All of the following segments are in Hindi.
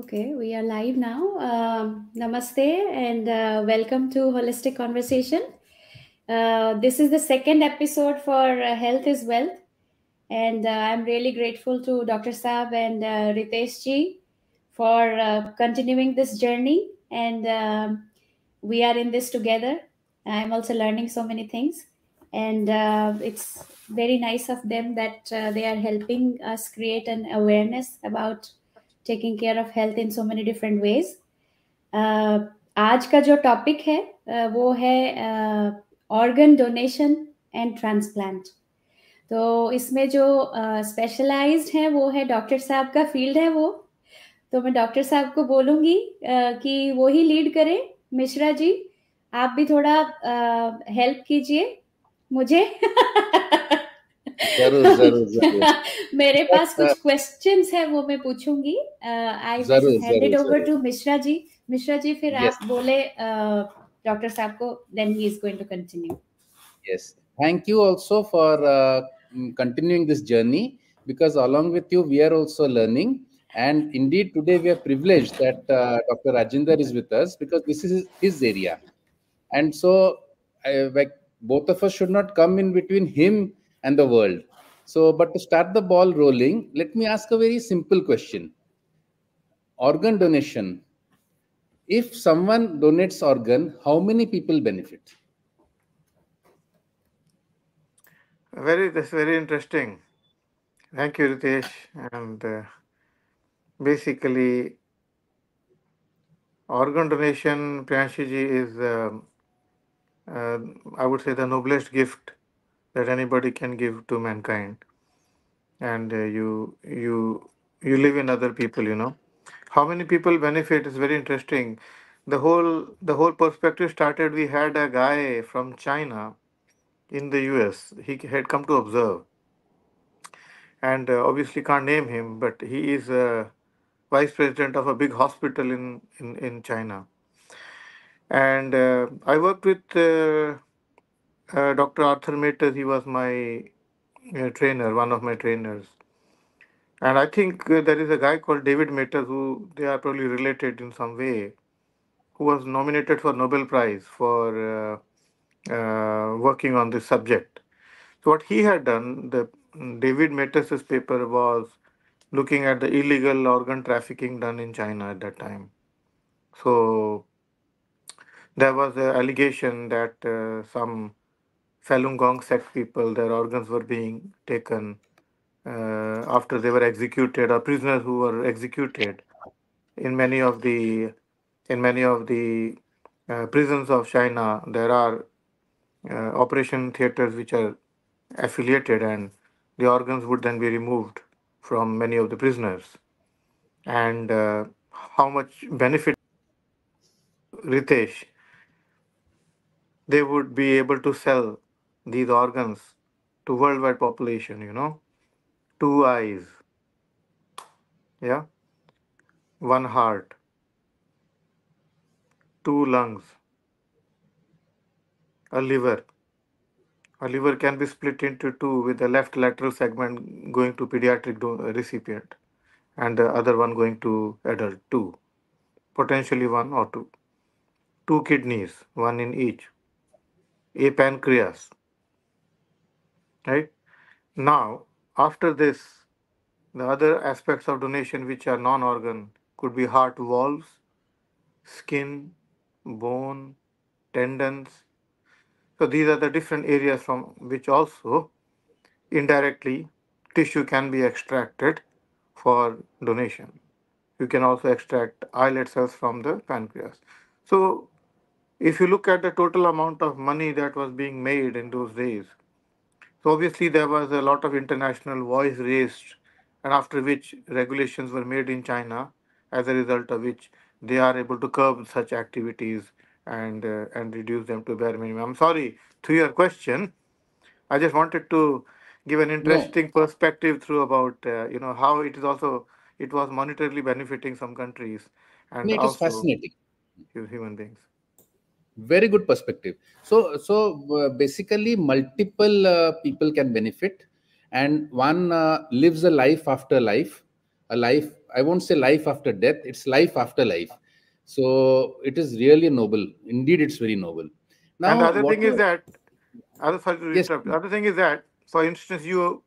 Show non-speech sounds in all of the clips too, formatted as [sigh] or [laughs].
Okay, we are live now. Um, namaste and uh, welcome to Holistic Conversation. Uh, this is the second episode for uh, Health is Wealth. And uh, I'm really grateful to Dr. Saab and uh, Ritesh Ji for uh, continuing this journey. And um, we are in this together. I'm also learning so many things. And uh, it's very nice of them that they are helping us create an awareness about taking care of health in so many different ways आज का जो टॉपिक है uh, वो है ऑर्गन डोनेशन एंड ट्रांसप्लांट तो इसमें जो स्पेशलाइज uh, है वो है डॉक्टर साहब का फील्ड है वो तो मैं डॉक्टर साहब को बोलूँगी uh, कि वो ही लीड करें मिश्रा जी आप भी थोड़ा हेल्प uh, कीजिए मुझे [laughs] जरूर जरूर जरूर मेरे पास कुछ क्वेश्चंस है वो मैं पूछूंगी I handed over to Mishra ji Mishra ji फिर yes. आप बोले डॉक्टर साहब को then he is going to continue yes thank you also for continuing this journey because along with you we are also learning and indeed today we are privileged that uh, dr rajinder is with us because this is his area and so I, like both of us should not come in between him and the world. So, but to start the ball rolling, let me ask a very simple question. Organ donation. If someone donates organ, how many people benefit? Very, that's very interesting. Thank you, Ritesh. And uh, basically, organ donation, Priyanshiji, is, uh, uh, I would say, the noblest gift that anybody can give to mankind and uh, you you you live in other people you know how many people benefit is very interesting the whole the whole perspective started we had a guy from china in the us he had come to observe and uh, obviously can't name him but he is a vice president of a big hospital in in, in china and uh, i worked with uh, uh, Dr. Arthur Matus, he was my uh, trainer, one of my trainers. And I think uh, there is a guy called David Matus who they are probably related in some way, who was nominated for Nobel Prize for uh, uh, working on this subject. So what he had done, the mm, David Matus's paper was looking at the illegal organ trafficking done in China at that time. So there was an allegation that uh, some Falun Gong sect people, their organs were being taken uh, after they were executed, or prisoners who were executed in many of the in many of the uh, prisons of China. There are uh, operation theaters which are affiliated, and the organs would then be removed from many of the prisoners. And uh, how much benefit, Ritesh? They would be able to sell these organs to worldwide population, you know. Two eyes. Yeah. One heart. Two lungs. A liver. A liver can be split into two with the left lateral segment going to pediatric uh, recipient and the other one going to adult, two. Potentially one or two. Two kidneys, one in each. A pancreas, right? Now, after this, the other aspects of donation which are non-organ could be heart valves, skin, bone, tendons. So these are the different areas from which also indirectly tissue can be extracted for donation. You can also extract islet cells from the pancreas. So if you look at the total amount of money that was being made in those days, so obviously there was a lot of international voice raised and after which regulations were made in China as a result of which they are able to curb such activities and uh, and reduce them to bare minimum. I'm sorry to your question. I just wanted to give an interesting perspective through about uh, you know how it is also it was monetarily benefiting some countries and it also human beings very good perspective so so uh, basically multiple uh, people can benefit and one uh, lives a life after life a life i won't say life after death it's life after life so it is really noble indeed it's very noble now and the other thing is that other sorry yes. other thing is that for instance you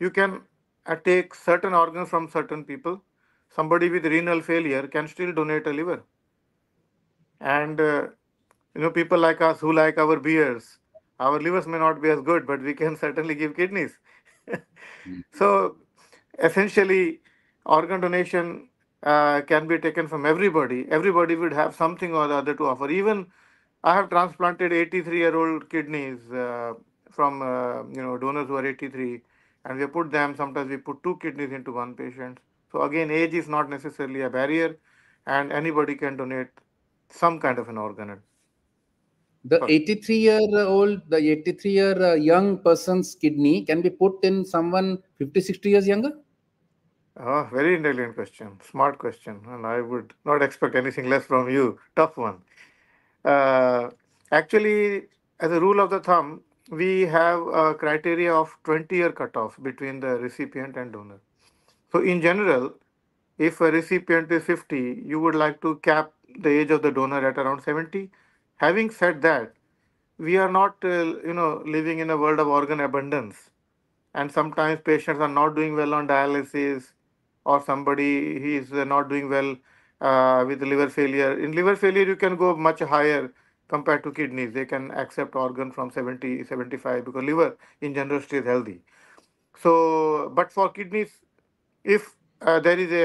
you can uh, take certain organs from certain people somebody with renal failure can still donate a liver and uh, you know, people like us who like our beers, our livers may not be as good, but we can [laughs] certainly give kidneys. Hmm. so essentially, organ donation uh, can be taken from everybody. Everybody would have something or the other to offer. Even I have transplanted 83-year-old kidneys uh, from uh, you know donors who are 83, and we put them. Sometimes we put two kidneys into one patient. So again, age is not necessarily a barrier, and anybody can donate some kind of an organ the 83 year old the 83 year uh, young person's kidney can be put in someone 50 60 years younger Ah, very intelligent question, smart question, and I would not expect anything less from you. Tough one. Uh, actually, as a rule of the thumb, we have a criteria of 20-year cutoff between the recipient and donor. So, in general, if a recipient is 50, you would like to cap the age of the donor at around 70 Having said that, we are not, uh, you know, living in a world of organ abundance. And sometimes patients are not doing well on dialysis or somebody he is uh, not doing well uh, with liver failure. In liver failure, you can go much higher compared to kidneys. They can accept organ from 70, 75 because liver in general stays healthy. So, but for kidneys, if uh, there is a,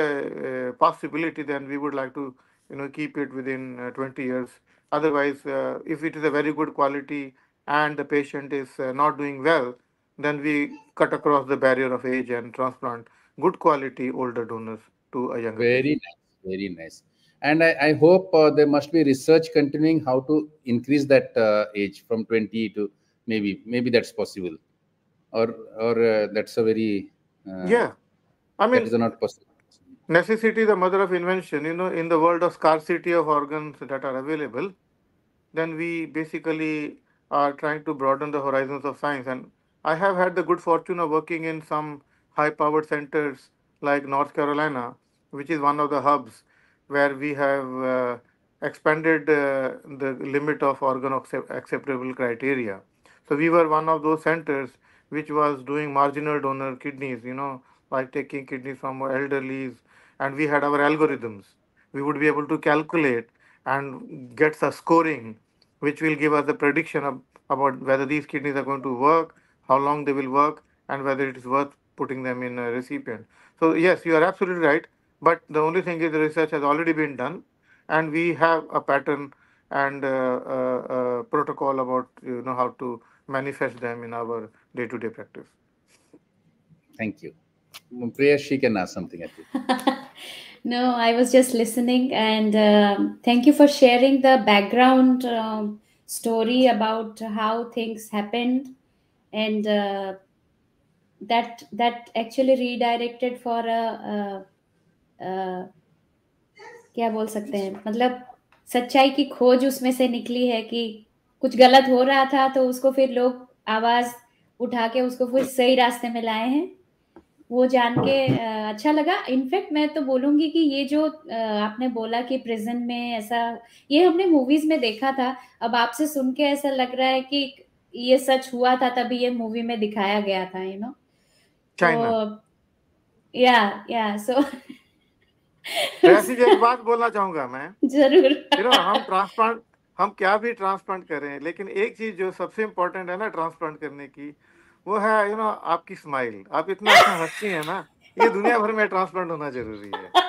a, possibility, then we would like to, you know, keep it within uh, 20 years Otherwise, uh, if it is a very good quality and the patient is uh, not doing well, then we cut across the barrier of age and transplant good quality older donors to a younger. Very patient. nice, very nice. And I, I hope uh, there must be research continuing how to increase that uh, age from 20 to maybe maybe that's possible, or or uh, that's a very uh, yeah. I mean, that is not possible. Necessity, is the mother of invention. You know, in the world of scarcity of organs that are available, then we basically are trying to broaden the horizons of science. And I have had the good fortune of working in some high powered centers like North Carolina, which is one of the hubs where we have uh, expanded uh, the limit of organ acceptable criteria. So we were one of those centers which was doing marginal donor kidneys, you know, like taking kidneys from elderlies, and we had our algorithms. We would be able to calculate and get a scoring which will give us a prediction of, about whether these kidneys are going to work, how long they will work, and whether it is worth putting them in a recipient. So yes, you are absolutely right. But the only thing is the research has already been done, and we have a pattern and a, protocol about you know how to manifest them in our day-to-day practice. Thank you. Priya, she can ask something at you. [laughs] No, I was just listening, and uh, thank you for sharing the background um, story about how things happened, and uh, that that actually redirected for a, a, a क्या बोल सकते हैं मतलब सच्चाई की खोज उसमें से निकली है कि कुछ गलत हो रहा था तो उसको फिर लोग आवाज उठा के उसको फिर सही रास्ते में लाए हैं वो जान के अच्छा लगा इनफैक्ट मैं तो बोलूंगी कि ये जो आपने बोला कि प्रिजन में ऐसा ये हमने मूवीज में देखा था अब आपसे सुन के ऐसा लग रहा है कि ये सच हुआ था तभी ये मूवी में दिखाया गया था यू नो तो या या सो ऐसी एक बात बोलना चाहूंगा मैं [laughs] जरूर हम ट्रांसप्लांट हम क्या भी ट्रांसप्लांट करें लेकिन एक चीज जो सबसे इम्पोर्टेंट है ना ट्रांसप्लांट करने की वो है यू you नो know, आपकी स्माइल आप इतना अच्छा हंसती है ना ये दुनिया भर में ट्रांसप्लांट होना जरूरी है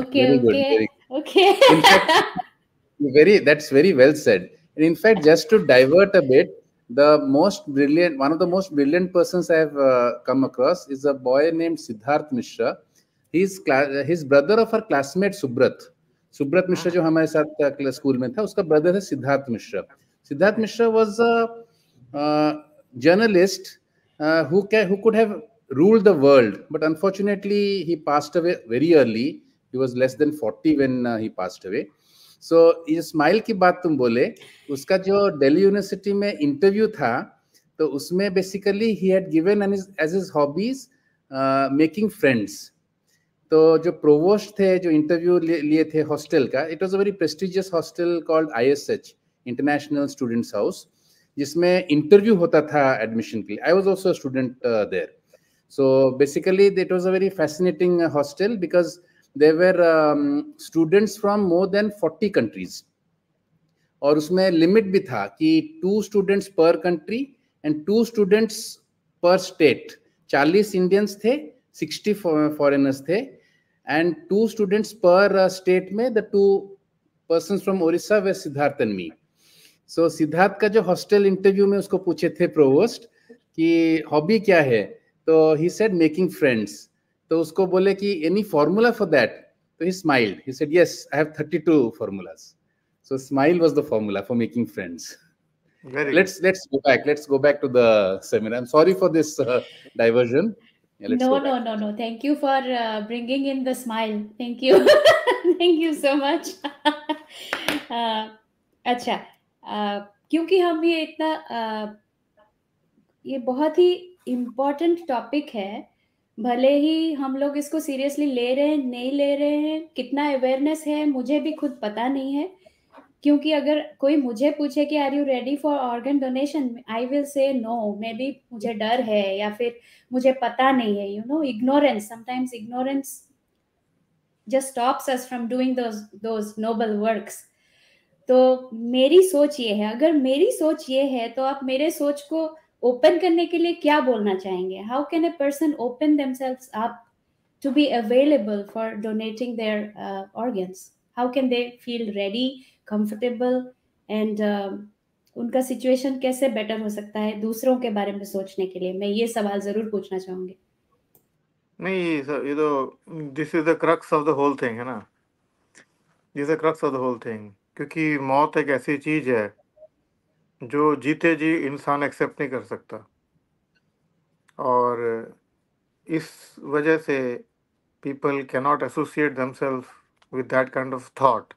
okay okay okay very that's very well said in fact just to divert a bit the most brilliant one of the most brilliant person I have come across is a boy named Siddharth Mishra his his brother of our classmate Subrat Subrat Mishra जो हमारे साथ स्कूल uh, में था उसका ब्रदर है Siddharth Mishra Siddharth Mishra was a uh, journalist uh, who ca- who could have ruled the world, but unfortunately he passed away very early. He was less than 40 when uh, he passed away. so, ये स्माइल की बात तुम बोले उसका जो दिल्ली यूनिवर्सिटी में इंटरव्यू था तो उसमें basically he had given as his hobbies making friends तो जो प्रोवोस्ट थे जो इंटरव्यू लिए थे हॉस्टल का it was a very prestigious hostel called ISH international students house जिसमें इंटरव्यू होता था एडमिशन के लिए I was also student there so basically that was a very fascinating hostel because there were students from more than forty countries और उसमें लिमिट भी था कि two students per country and two students per state चालीस इंडियंस थे सिक्सटी फॉरेनर्स थे and two students per state में the two person from Orissa we Siddharth me so Siddharth का जो हॉस्टल इंटरव्यू में उसको पूछे थे प्रोवोस्ट कि हॉबी क्या है तो ही सेड मेकिंग फ्रेंड्स तो उसको बोले कि एनी फॉर्मूला फॉर दैट तो he smiled he said yes I have 32 formulas so smile was the formula for making friends let's let's go back let's go back to the seminar I am sorry for this diversion no no no no thank you for bringing in the smile thank you thank you so much अच्छा क्योंकि हम ये इतना ये बहुत ही इम्पोर्टेंट टॉपिक है भले ही हम लोग इसको सीरियसली ले रहे हैं नहीं ले रहे हैं कितना अवेयरनेस है मुझे भी खुद पता नहीं है क्योंकि अगर कोई मुझे पूछे कि are you ready for organ donation I will say no maybe मुझे डर है या फिर मुझे पता नहीं है you know ignorance sometimes ignorance just stops us from doing those noble works तो मेरी सोच ये है अगर मेरी सोच ये है तो आप मेरे सोच को ओपन करने के लिए क्या बोलना चाहेंगे how can a person open themselves up to be available for donating their organs how can they feel ready comfortable and उनका सिचुएशन कैसे बेटर हो सकता है दूसरों के बारे में सोचने के लिए मैं ये सवाल जरूर पूछना चाहूंगी नहीं सर ये तो this is the crux of the whole thing है ना this is the crux of the whole thing क्योंकि मौत एक ऐसी चीज है जो जीते जी इंसान एक्सेप्ट नहीं कर सकता और इस वजह से people cannot associate themself with that kind of thought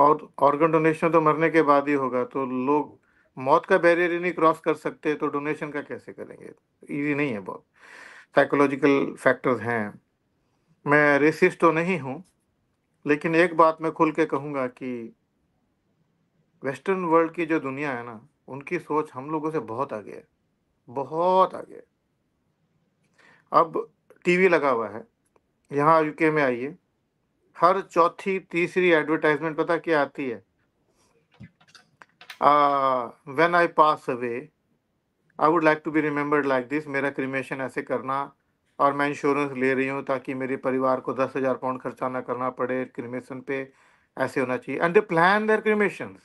और ऑर्गन डोनेशन तो मरने के बाद ही होगा तो लोग मौत का बैरियर ही नहीं क्रॉस कर सकते तो डोनेशन का कैसे करेंगे इजी नहीं है बहुत साइकोलॉजिकल फैक्टर्स हैं मैं रेसिस्ट तो नहीं हूँ लेकिन एक बात मैं खुल के कहूँगा कि वेस्टर्न वर्ल्ड की जो दुनिया है ना उनकी सोच हम लोगों से बहुत आगे है बहुत आगे है अब टीवी लगा हुआ है यहाँ यूके में आइए हर चौथी तीसरी एडवर्टाइजमेंट पता क्या आती है when I pass away I would like to be remembered like this मेरा क्रिमेशन ऐसे करना और मैं इंश्योरेंस ले रही हूँ ताकि मेरे परिवार को दस हज़ार पाउंड खर्चा ना करना पड़े क्रिमेशन पे ऐसे होना चाहिए एंड प्लान देयर क्रिमेशन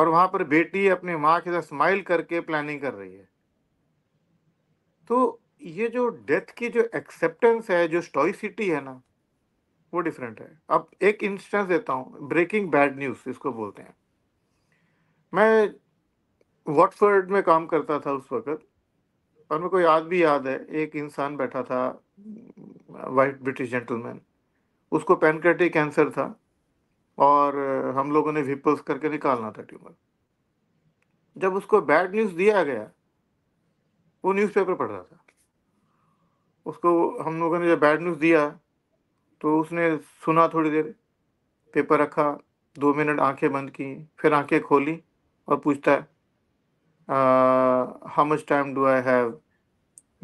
और वहाँ पर बेटी अपने माँ के साथ स्माइल करके प्लानिंग कर रही है तो ये जो डेथ की जो एक्सेप्टेंस है जो स्टॉइसिटी है ना वो डिफरेंट है अब एक इंस्टेंस देता हूँ ब्रेकिंग बैड न्यूज़ इसको बोलते हैं मैं वॉटफर्ड में काम करता था उस वक़्त और मेरे को याद भी याद है एक इंसान बैठा था वाइट ब्रिटिश जेंटलमैन उसको पेनक्रेटिक कैंसर था और हम लोगों ने विपल्स करके निकालना था ट्यूमर जब उसको बैड न्यूज़ दिया गया वो न्यूज़पेपर पढ़ रहा था उसको हम लोगों ने जब बैड न्यूज़ दिया तो उसने सुना थोड़ी देर पेपर रखा दो मिनट आंखें बंद की फिर आंखें खोली और पूछता है how much time do I have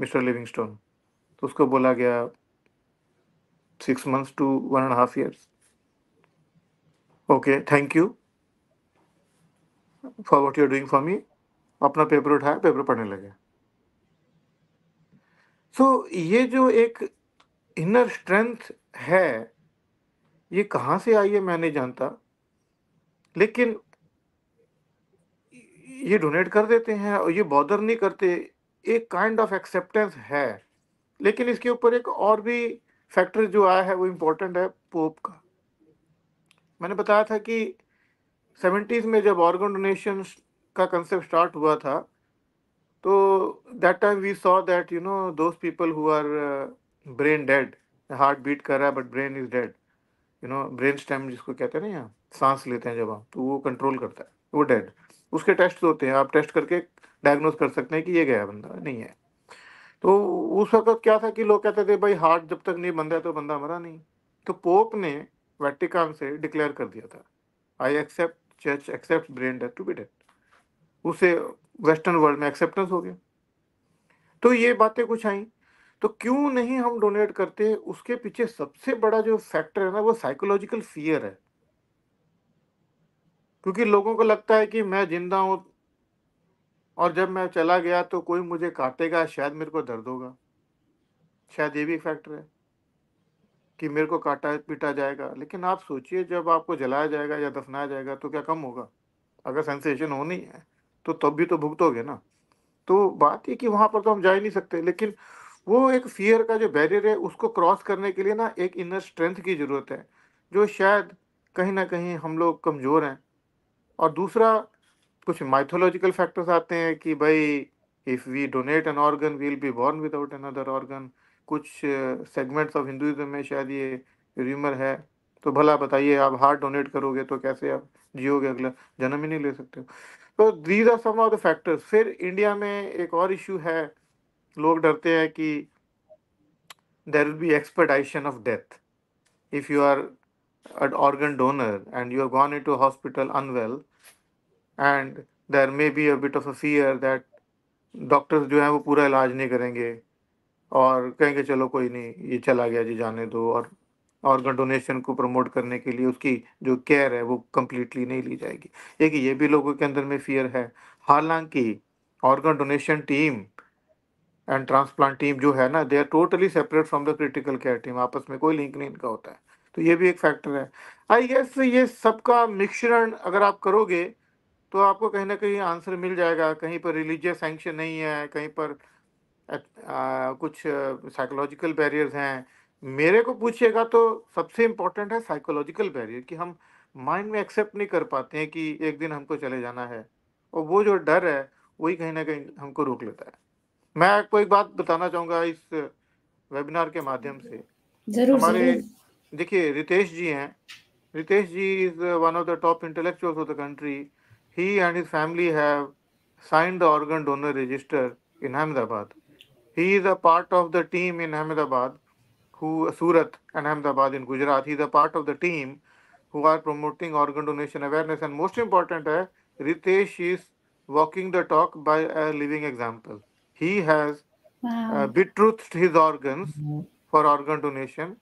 mister Livingstone तो उसको बोला गया six months to one and half years okay thank you for what you are doing for me अपना पेपर उठाया पेपर पढ़ने लगे सो so, ये जो एक इनर स्ट्रेंथ है ये कहाँ से आई है मैं नहीं जानता लेकिन ये डोनेट कर देते हैं और ये बॉदर नहीं करते एक काइंड ऑफ एक्सेप्टेंस है लेकिन इसके ऊपर एक और भी फैक्टर जो आया है वो इम्पोर्टेंट है पोप का मैंने बताया था कि सेवेंटीज़ में जब ऑर्गन डोनेशन का कंसेप्ट स्टार्ट हुआ था तो that time we saw that you know those people who are brain dead heart beat कर रहा है but brain is dead you know brain stem जिसको कहते हैं ना यहाँ सांस लेते हैं जब हम तो वो कंट्रोल करता है वो डेड उसके टेस्ट होते हैं आप टेस्ट करके डायग्नोज कर सकते हैं कि ये गया बंदा नहीं है तो उस वक्त क्या था कि लोग कहते थे भाई हार्ट जब तक नहीं बंदा है तो बंदा मरा नहीं तो पोप ने वेटिकान से डिक्लेयर कर दिया था I accept church accept brain death to be death उसे वेस्टर्न वर्ल्ड में एक्सेप्टेंस हो गया तो ये बातें कुछ आई तो क्यों नहीं हम डोनेट करते उसके पीछे सबसे बड़ा जो फैक्टर है ना वो साइकोलॉजिकल फियर है क्योंकि लोगों को लगता है कि मैं जिंदा हूँ और जब मैं चला गया तो कोई मुझे काटेगा शायद मेरे को दर्द होगा शायद ये भी एक फैक्टर है कि मेरे को काटा पीटा जाएगा लेकिन आप सोचिए जब आपको जलाया जाएगा या दफनाया जाएगा तो क्या कम होगा अगर सेंसेशन होनी है तो तब भी तो भुगतोगे ना तो बात ये कि वहाँ पर तो हम जा ही नहीं सकते लेकिन वो एक फियर का जो बैरियर है उसको क्रॉस करने के लिए ना एक इनर स्ट्रेंथ की ज़रूरत है जो शायद कहीं ना कहीं हम लोग कमज़ोर हैं और दूसरा कुछ माइथोलॉजिकल फैक्टर्स आते हैं कि भाई if we donate an organ we'll be born without another organ कुछ सेगमेंट्स ऑफ हिंदुज़म में शायद ये र्यूमर है तो भला बताइए आप हार्ट डोनेट करोगे तो कैसे आप जियोगे अगला जन्म ही नहीं ले सकते तो these are some of the factors फिर इंडिया में एक और इशू है लोग डरते हैं कि there will be expedition of death if you are organ donor and you are gone into hospital unwell and there may be a bit of a fear that doctors जो हैं वो पूरा इलाज नहीं करेंगे और कहेंगे चलो कोई नहीं ये चला गया जी जाने दो और ऑर्गन डोनेशन को प्रमोट करने के लिए उसकी जो केयर है वो कम्प्लीटली नहीं ली जाएगी एक ये भी लोगों के अंदर में फियर है हालांकि organ donation team and transplant team जो है ना they are totally separate from the critical care team आपस में कोई लिंक नहीं इनका होता है तो ये भी एक फैक्टर है आई गेस ये सबका मिक्सरण अगर आप करोगे तो आपको कहीं ना कहीं आंसर मिल जाएगा कहीं पर रिलीजियस सेंक्शन नहीं है कहीं पर आ, कुछ साइकोलॉजिकल बैरियर्स हैं मेरे को पूछिएगा तो सबसे इम्पोर्टेंट है साइकोलॉजिकल बैरियर कि हम माइंड में एक्सेप्ट नहीं कर पाते हैं कि एक दिन हमको चले जाना है और वो जो डर है वही कहीं ना कहीं हमको रोक लेता है मैं आपको एक बात बताना चाहूँगा इस वेबिनार के माध्यम से जरूर, हमारे देखिए रितेश जी हैं Ritesh ji is one of the top intellectuals of the country he and his family have signed the organ donor register in Ahmedabad. He is a part of the team in Ahmedabad, who Surat and Ahmedabad in Gujarat. He is a part of the team who are promoting organ donation awareness. And most important, eh, Ritesh is walking the talk by a living example. He has wow. uh, betrothed his organs mm-hmm. for organ donation.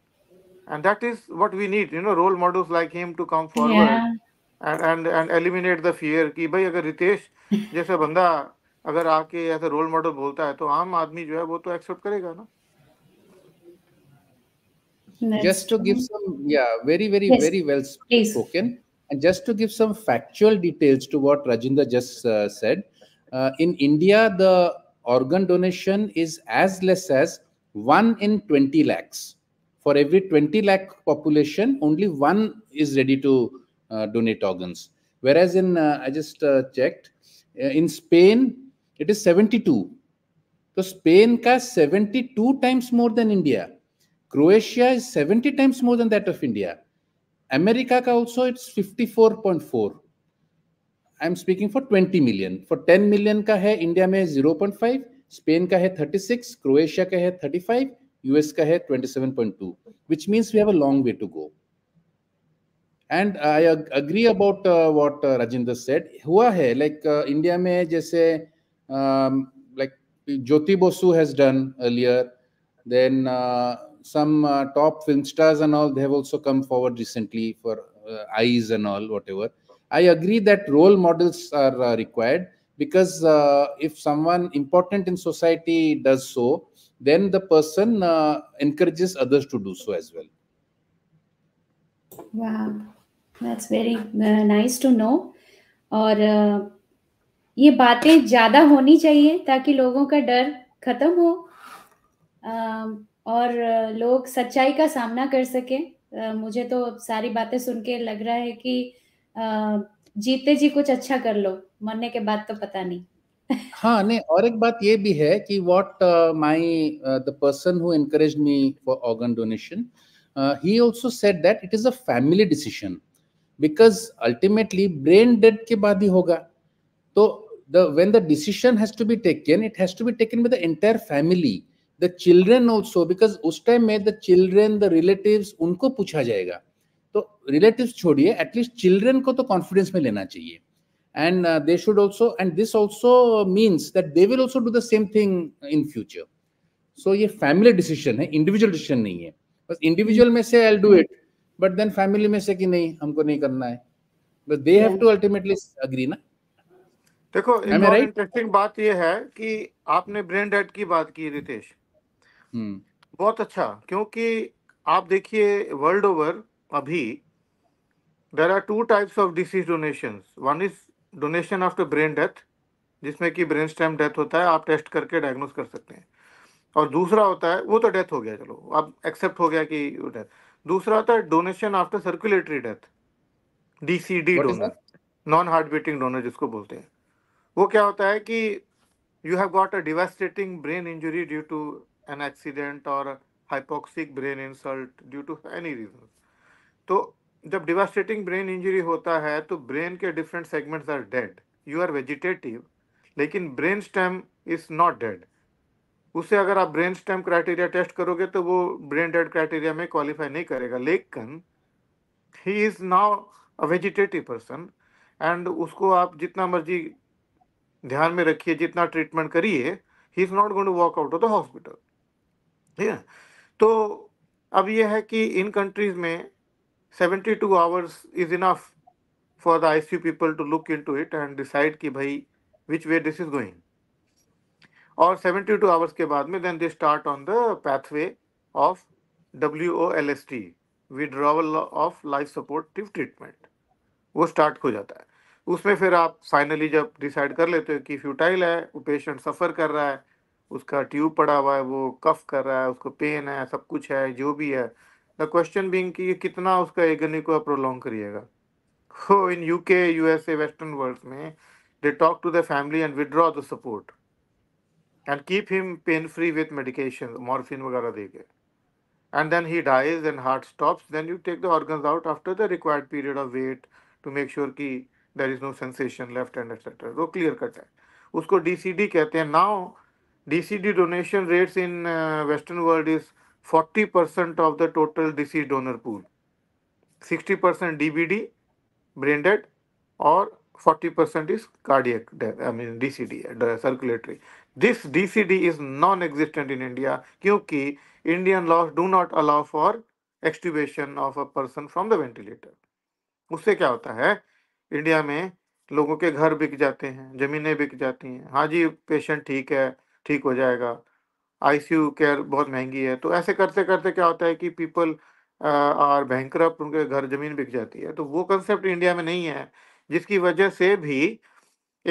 And that is what we need, you know, role models like him to come forward. Yeah and and eliminate the fear कि भाई अगर रितेश जैसा बंदा अगर आके ऐसा रोल मॉडल बोलता है तो आम आदमी जो है वो तो एक्सेप्ट करेगा ना Next. just to give some yeah very very yes. very well spoken Please. and just to give some factual details to what rajinder just uh, said uh, in india the organ donation is as less as 1 in 20 lakhs for every 20 lakh population only one is ready to Uh, donate organs. Whereas in, uh, I just uh, checked, in Spain, it is 72. So Spain ka 72 times more than India. Croatia is 70 times more than that of India. America ka also it's 54.4. I am speaking for 20 million. For 10 million 10 million का है में 0.5 Spain का है 36 Croatia का 35 US का है 27.2 means we have a long way to go. And I agree about what Rajendra said हुआ है लाइक like, इंडिया uh, में जैसे like Jyoti Basu has done some uh, top film stars and all they have also come forward recently for uh, eyes and all whatever i agree that role models are uh, required because if someone important in society does so then the person encourages others to do so as well wow that's very nice to know और uh, ये बातें ज़्यादा होनी चाहिए ताकि लोगों का डर खत्म हो uh, और uh, लोग सच्चाई का सामना कर सके uh, मुझे तो सारी बातें सुन के लग रहा है कि uh, जीते जी कुछ अच्छा कर लो मरने के बाद तो पता नहीं [laughs] हाँ नहीं और एक बात ये भी है कि what my the person who encourage me for organ donation he also said that it is a family decision because ultimately brain dead ke baad hi hoga so the when the decision has to be taken it has to be taken by the entire family the children also because us time mein the children the relatives unko pucha jayega तो रिलेटिव छोड़िए एटलीस्ट चिल्ड्रन को तो कॉन्फिडेंस में लेना चाहिए and uh, they should also and this also means that they will also do the same thing in future so ये family decision है individual decision नहीं है बस individual में से I'll do it but then family में से कि नहीं हमको नहीं करना है but they have to ultimately agree ना देखो इंटरेस्टिंग बात ये है कि आपने ब्रेन डेड की बात की रितेश hmm. बहुत अच्छा क्योंकि आप देखिए वर्ल्ड ओवर अभी there are two types of deceased donation one is donation after brain death जिसमें कि ब्रेन स्टेम डेथ होता है आप टेस्ट करके डायग्नोस कर सकते हैं और दूसरा होता है वो तो डेथ हो गया चलो अब एक्सेप्ट हो गया कि डेथ दूसरा आता है donation after circulatory death DCD donor non heart beating donor जिसको बोलते हैं वो क्या होता है कि you have got a devastating brain injury due to an accident और hypoxic brain insult due to any reason तो जब डिवेस्टेटिंग ब्रेन इंजरी होता है तो ब्रेन के different segments are dead you are vegetative लेकिन brain stem is not dead उससे अगर आप ब्रेन स्टेम क्राइटेरिया टेस्ट करोगे तो वो ब्रेन डेड क्राइटेरिया में क्वालिफाई नहीं करेगा लेकिन he is now a vegetative person and उसको आप जितना मर्जी ध्यान में रखिए जितना ट्रीटमेंट करिए he is not going to walk out of the hospital ठीक है तो अब यह है कि इन कंट्रीज में 72 two hours is enough for the I C people to look into it and decide कि भाई which way this is going और 72 आवर्स के बाद में then they start on the pathway of W O L S T withdrawal of life supportive treatment वो स्टार्ट हो जाता है उसमें फिर आप फाइनली जब डिसाइड कर लेते हो कि फ्यूटाइल है वो पेशेंट सफ़र कर रहा है उसका ट्यूब पड़ा हुआ है वो कफ कर रहा है उसको पेन है सब कुछ है जो भी है द क्वेश्चन बींग कि ये कितना उसका एगनी को प्रोलॉन्ग करिएगा हो in UK USA western world में they talk to the family and withdraw the support and keep him pain free with medication, morphine, वगैरह deke, And then he dies and heart stops. Then you take the organs out after the required period of wait to make sure that there is no sensation left and etc. So clear cut है. उसको DCD कहते Now DCD donation rates in uh, Western world is 40% of the total deceased donor pool. 60% DBD, brain dead, or 40% is cardiac death, I mean DCD, uh, circulatory. C D is non existent in India क्योंकि Indian laws do not allow for extubation of a person from the ventilator उससे क्या होता है इंडिया में लोगों के घर बिक जाते हैं ज़मीनें बिक जाती हैं हाँ जी पेशेंट ठीक है ठीक हो जाएगा आईसीयू केयर बहुत महंगी है तो ऐसे करते करते क्या होता है कि पीपल आर बैंक उनके घर ज़मीन बिक जाती है तो वो कंसेप्ट इंडिया में नहीं है जिसकी वजह से भी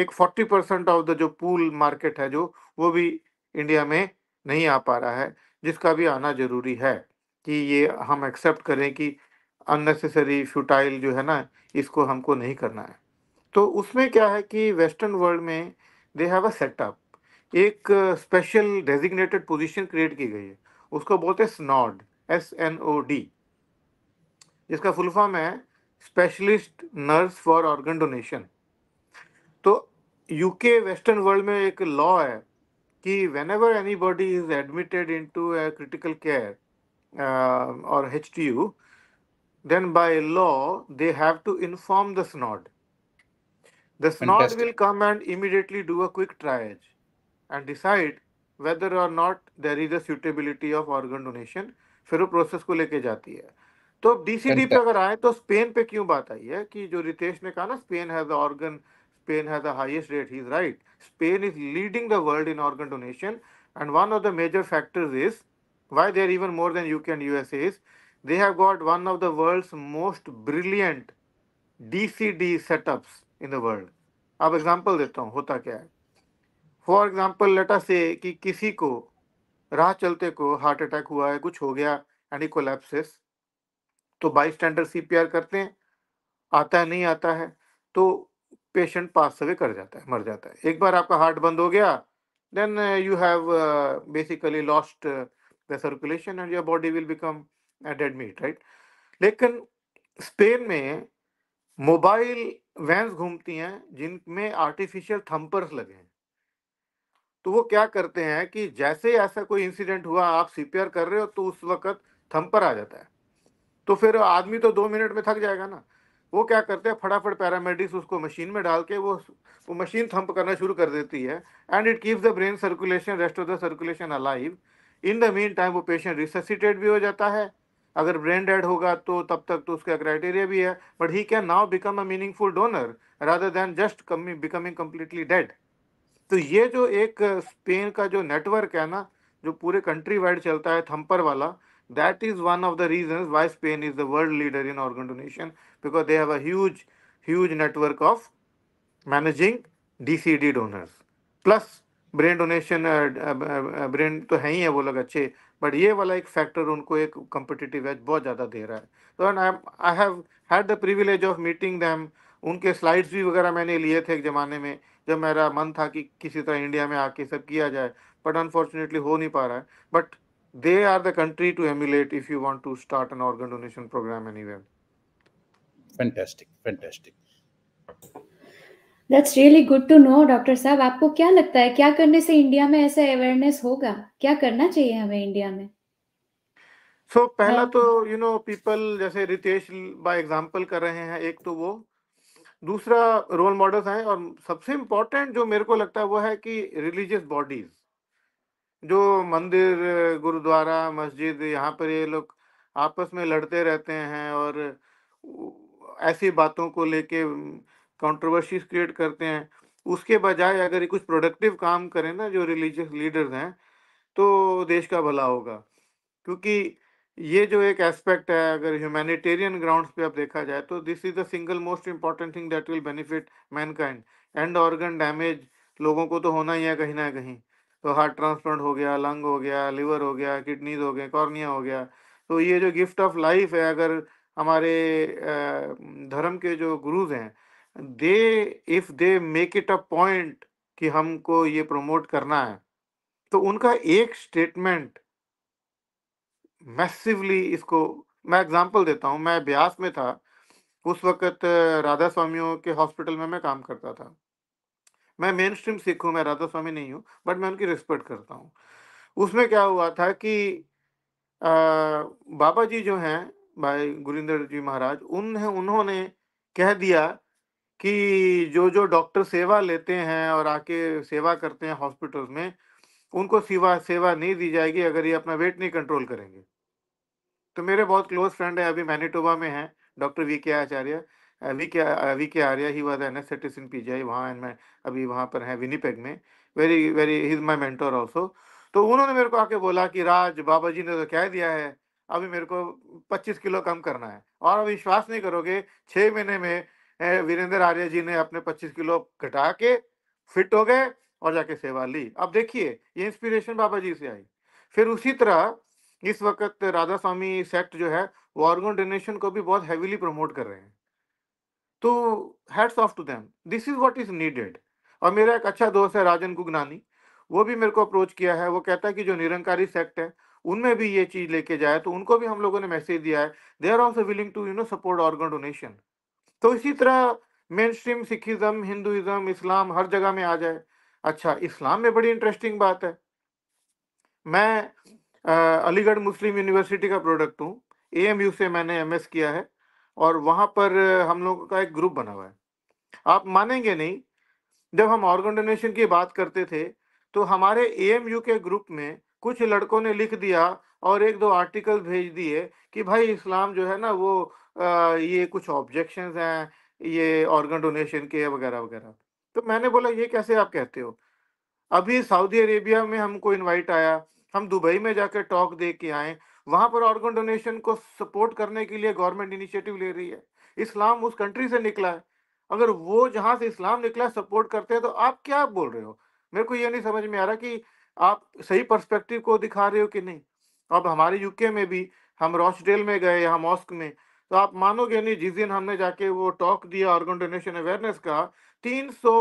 एक 40 परसेंट ऑफ द जो पूल मार्केट है जो वो भी इंडिया में नहीं आ पा रहा है जिसका भी आना जरूरी है कि ये हम एक्सेप्ट करें कि अननेसेसरी फ्यूटाइल जो है ना इसको हमको नहीं करना है तो उसमें क्या है कि वेस्टर्न वर्ल्ड में दे हैव अ सेटअप एक स्पेशल डेजिग्नेटेड पोजीशन क्रिएट की गई है उसको बोलते हैं SNOD S N O D जिसका फुल फॉर्म है specialist nurse for organ donation UK western world में एक लॉ है कि whenever anybody is admitted into a critical care और H T U then by law they have to inform the SNOD the SNOD will come and immediately do a quick triage and decide whether or not there is suitability of organ donation फिर वो प्रोसेस को लेके जाती है तो डीसीडी पे अगर आए तो स्पेन पे क्यों बात आई है कि जो रितेश ने कहा ना Spain has organ Spain has the highest rate. He's right. Spain is leading the world in organ donation, and one of the major factors is why they're even more than UK and USA is they have got one of the world's most brilliant DCD setups in the world. अब एग्जांपल देता हूँ होता क्या है फॉर एग्जांपल लेटा से कि किसी को राह चलते को हार्ट अटैक हुआ है कुछ हो गया एंड कोलेप्सिस तो बाई स्टैंडर्ड सी करते हैं आता है नहीं आता है तो पेशेंट पास अवे कर जाता है मर जाता है एक बार आपका हार्ट बंद हो गया then you have basically lost the circulation and your body will become dead meat right लेकिन स्पेन में मोबाइल वैंस घूमती हैं जिनमें आर्टिफिशियल थम्पर्स लगे हैं तो वो क्या करते हैं कि जैसे ऐसा कोई इंसिडेंट हुआ आप सीपीआर कर रहे हो तो उस वक्त थम्पर आ जाता है तो फिर आदमी तो दो मिनट में थक जाएगा ना वो क्या करते हैं फटाफट पैरामेडिक्स उसको मशीन में डाल के वो वो मशीन थंप करना शुरू कर देती है and it keeps the brain circulation rest of the circulation alive in the mean time वो पेशेंट रिससिटेट भी हो जाता है अगर ब्रेन डेड होगा तो तब तक तो उसका क्राइटेरिया भी है but he can now become a meaningful donor rather than just becoming completely dead तो ये जो एक स्पेन uh, का जो नेटवर्क है ना जो पूरे कंट्री वाइड चलता है थम्पर वाला that is one of the reason why Spain is the world leader in organ donation because they have a huge, huge network of managing DCD donors. Plus brain donation brain तो है ही है वो लोग अच्छे बट ये वाला एक फैक्टर उनको एक कम्पिटिटिव एज बहुत ज़्यादा दे रहा है तो I have had the privilege of meeting them उनके स्लाइड्स भी वगैरह मैंने लिए थे एक ज़माने में जब मेरा मन था कि किसी तरह इंडिया में आके सब किया जाए बट अनफॉर्चुनेटली हो नहीं पा रहा है but they are the country to emulate if you want to start an organ donation programme any fantastic fantastic that's really good to know doctor साहब आपको क्या लगता है क्या करने से इंडिया में ऐसा अवेयरनेस होगा क्या करना चाहिए हमें इंडिया में सो so, पहला yeah. तो यू नो पीपल जैसे रितेश बाय एग्जांपल कर रहे हैं एक तो वो दूसरा रोल मॉडल्स हैं और सबसे इम्पोर्टेंट जो मेरे को लगता है वो है कि रिलीजियस बॉडीज जो मंदिर गुरुद्वारा मस्जिद यहाँ पर ये लोग आपस में लड़ते रहते हैं और ऐसी बातों को लेके कंट्रोवर्सीज क्रिएट करते हैं उसके बजाय अगर ये कुछ प्रोडक्टिव काम करें ना जो रिलीजियस लीडर्स हैं तो देश का भला होगा क्योंकि ये जो एक एस्पेक्ट है अगर ह्यूमैनिटेरियन ग्राउंड्स पे आप देखा जाए तो this is the single most important thing that will benefit mankind and organ damage लोगों को तो होना ही है कहीं ना कहीं तो हार्ट ट्रांसप्लांट हो गया लंग हो गया लिवर हो गया किडनीज हो गए कॉर्निया हो गया तो ये जो गिफ्ट ऑफ लाइफ है अगर हमारे धर्म के जो गुरुज हैं they if they make it a point कि हमको ये प्रमोट करना है तो उनका एक स्टेटमेंट मैसिवली इसको मैं एग्जांपल देता हूँ मैं ब्यास में था उस वक्त राधा स्वामियों के हॉस्पिटल में मैं काम करता था मैं मेन स्ट्रीम सिख हूँ मैं राधा स्वामी नहीं हूँ बट मैं उनकी रिस्पेक्ट करता हूँ उसमें क्या हुआ था कि आ, बाबा जी जो हैं भाई गुरिंदर जी महाराज उन्हें उन्होंने कह दिया कि जो जो डॉक्टर सेवा लेते हैं और आके सेवा करते हैं हॉस्पिटल्स में उनको सेवा सेवा नहीं दी जाएगी अगर ये अपना वेट नहीं कंट्रोल करेंगे तो मेरे बहुत क्लोज फ्रेंड है अभी मैनिटोबा में हैं डॉक्टर वी के आचार्य we K V K Arya he was P in PGI वहाँ एंड मैं अभी वहाँ पर है विनीपेग में very very his is my mentor also तो उन्होंने मेरे को आके बोला कि राज बाबा जी ने तो कह दिया है अभी मेरे को 25 किलो कम करना है और अब विश्वास नहीं करोगे छह महीने में वीरेंद्र आर्य जी ने अपने 25 किलो घटा के फिट हो गए और जाके सेवा ली अब देखिए ये इंस्पिरेशन बाबा जी से आई फिर उसी तरह इस वक्त राधा स्वामी सेक्ट जो है वो ऑर्गन डोनेशन को भी बहुत हैवीली प्रमोट कर रहे हैं तो hats off to them this is what is needed और मेरा एक अच्छा दोस्त है राजन गुगनानी वो भी मेरे को अप्रोच किया है वो कहता है कि जो निरंकारी सेक्ट है उनमें भी ये चीज लेके जाए तो उनको भी हम लोगों ने मैसेज दिया है they are also willing to you know support organ donation तो इसी तरह mainstream Sikhism Hinduism Islam हर जगह में आ जाए अच्छा इस्लाम में बड़ी इंटरेस्टिंग बात है मैं अलीगढ़ मुस्लिम यूनिवर्सिटी का प्रोडक्ट हूँ ए से मैंने एम किया है और वहाँ पर हम लोगों का एक ग्रुप बना हुआ है आप मानेंगे नहीं जब हम ऑर्गन डोनेशन की बात करते थे तो हमारे ए के ग्रुप में कुछ लड़कों ने लिख दिया और एक दो आर्टिकल भेज दिए कि भाई इस्लाम जो है ना वो आ, ये कुछ ऑब्जेक्शन हैं ये ऑर्गन डोनेशन के वगैरह वगैरह तो मैंने बोला ये कैसे आप कहते हो अभी सऊदी अरेबिया में हमको इनवाइट आया हम दुबई में जाकर टॉक दे के आए वहां पर ऑर्गन डोनेशन को सपोर्ट करने के लिए गवर्नमेंट इनिशिएटिव ले रही है इस्लाम उस कंट्री से निकला है अगर वो जहां से इस्लाम निकला सपोर्ट करते हैं तो आप क्या बोल रहे हो मेरे को ये नहीं समझ में आ रहा कि आप सही पर्सपेक्टिव को दिखा रहे हो कि नहीं अब हमारे यूके में भी हम रॉसडेल में गए यहाँ मॉस्क में तो आप मानोगे नहीं जिस दिन हमने जाके वो टॉक दिया ऑर्गन डोनेशन अवेयरनेस का 300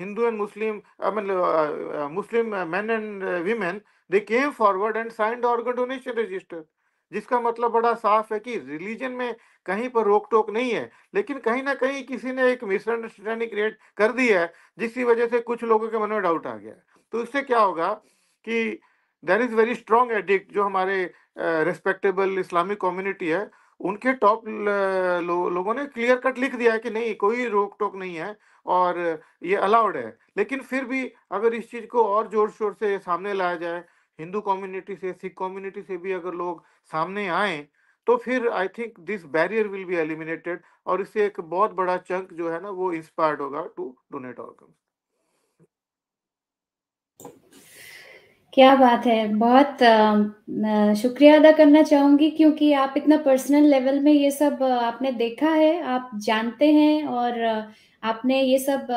हिंदू एंड मुस्लिम मतलब, Muslim men and women they came forward and signed organ donation register जिसका मतलब बड़ा साफ है कि रिलीजन में कहीं पर रोक टोक नहीं है लेकिन कहीं ना कहीं किसी ने एक मिसअंडरस्टैंडिंग क्रिएट कर दी है जिसकी वजह से कुछ लोगों के मन में डाउट आ गया है तो इससे क्या होगा कि there is very strong edict जो हमारे रिस्पेक्टेबल इस्लामिक कम्युनिटी है उनके टॉप लो, लोगों ने क्लियर कट लिख दिया है कि नहीं कोई रोक टोक नहीं है और ये अलाउड है लेकिन फिर भी अगर इस चीज़ को और जोर शोर से सामने लाया जाए हिंदू कम्युनिटी से सिख कम्युनिटी से भी अगर लोग सामने आए तो फिर I think this barrier will be eliminated और इससे एक बहुत बड़ा चंक जो है ना वो इंस्पायर्ड होगा टू डोनेट ऑर्गन्स क्या बात है बहुत शुक्रिया अदा करना चाहूंगी क्योंकि आप इतना पर्सनल लेवल में ये सब आपने देखा है आप जानते हैं और आपने ये सब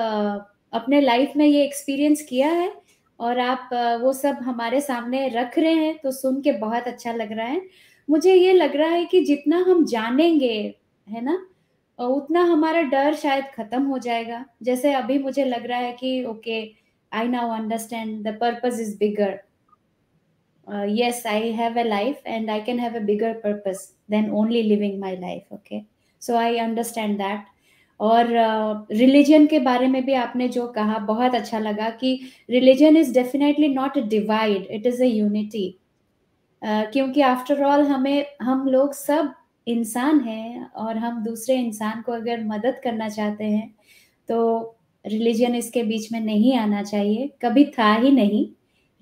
अपने लाइफ में ये एक्सपीरियंस किया है और आप वो सब हमारे सामने रख रहे हैं तो सुन के बहुत अच्छा लग रहा है मुझे ये लग रहा है कि जितना हम जानेंगे है ना उतना हमारा डर शायद खत्म हो जाएगा जैसे अभी मुझे लग रहा है कि okay I now understand the purpose is bigger uh, yes i have a life and i can have a bigger purpose than only living my life okay so i understand that और रिलीजन uh, के बारे में भी आपने जो कहा बहुत अच्छा लगा कि religion is definitely not a divide it is a unity क्योंकि आफ्टर ऑल हमें हम लोग सब इंसान हैं और हम दूसरे इंसान को अगर मदद करना चाहते हैं तो रिलीजन इसके बीच में नहीं आना चाहिए कभी था ही नहीं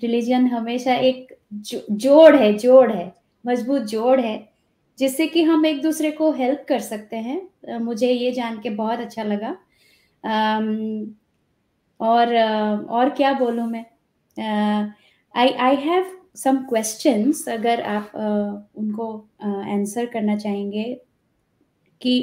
रिलीजन हमेशा एक जो, जोड़ है जोड़ है मजबूत जोड़ है जिससे कि हम एक दूसरे को हेल्प कर सकते हैं मुझे ये जान के बहुत अच्छा लगा और और क्या बोलूँ मैं आई आई हैव सम क्वेश्चंस अगर आप उनको आंसर करना चाहेंगे कि